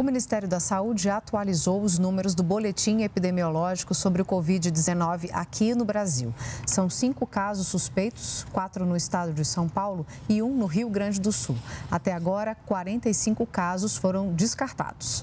O Ministério da Saúde atualizou os números do boletim epidemiológico sobre o Covid-19 aqui no Brasil. São cinco casos suspeitos, quatro no estado de São Paulo e um no Rio Grande do Sul. Até agora, 45 casos foram descartados.